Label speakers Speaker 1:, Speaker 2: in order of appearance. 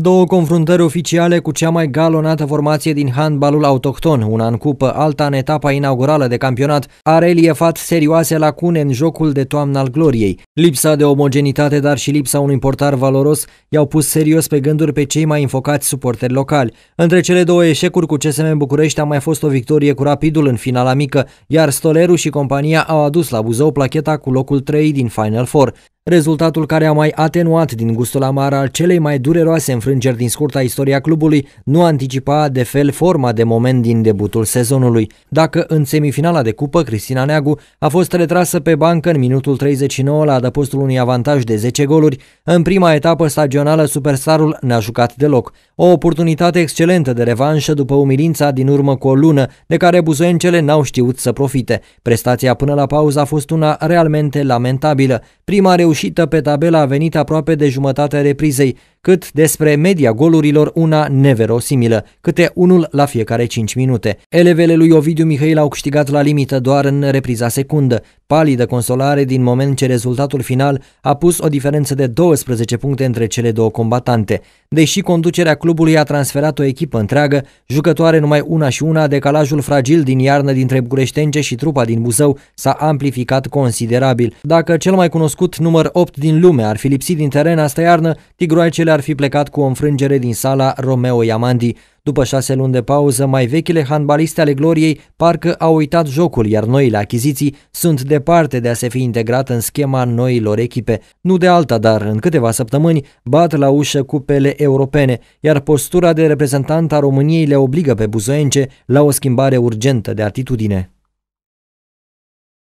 Speaker 1: Două confruntări oficiale cu cea mai galonată formație din handbalul autohton, una în cupă, alta în etapa inaugurală de campionat, a reliefat serioase lacune în jocul de toamnă al gloriei. Lipsa de omogenitate, dar și lipsa unui portar valoros i-au pus serios pe gânduri pe cei mai infocați suporteri locali. Între cele două eșecuri cu CSM București a mai fost o victorie cu Rapidul în finala mică, iar Stoleru și compania au adus la Buzău placheta cu locul 3 din Final Four rezultatul care a mai atenuat din gustul amar al celei mai dureroase înfrângeri din scurta istoria clubului, nu anticipa de fel forma de moment din debutul sezonului. Dacă în semifinala de cupă Cristina Neagu a fost retrasă pe bancă în minutul 39 la adăpostul unui avantaj de 10 goluri, în prima etapă stagională superstarul n-a jucat deloc. O oportunitate excelentă de revanșă după umilința din urmă cu o lună, de care buzoencele n-au știut să profite. Prestația până la pauză a fost una realmente lamentabilă. Prima reușită pe tabela a venit aproape de jumătatea reprizei, cât despre media golurilor una neverosimilă, câte unul la fiecare 5 minute. Elevele lui Ovidiu Mihail au câștigat la limită doar în repriza secundă, palidă consolare din moment ce rezultatul final a pus o diferență de 12 puncte între cele două combatante. Deși conducerea clubului a transferat o echipă întreagă, jucătoare numai una și una, decalajul fragil din iarnă dintre bucureștence și trupa din Buzău s-a amplificat considerabil. Dacă cel mai cunoscut număr 8 din lume ar fi lipsit din teren asta iarnă, tigroaicele ar fi plecat cu o înfrângere din sala Romeo Iamandi. După șase luni de pauză, mai vechile handbaliste ale Gloriei parcă au uitat jocul, iar noile achiziții sunt departe de a se fi integrat în schema noilor echipe. Nu de alta, dar în câteva săptămâni bat la ușă cupele europene, iar postura de reprezentant a României le obligă pe buzoence la o schimbare urgentă de atitudine.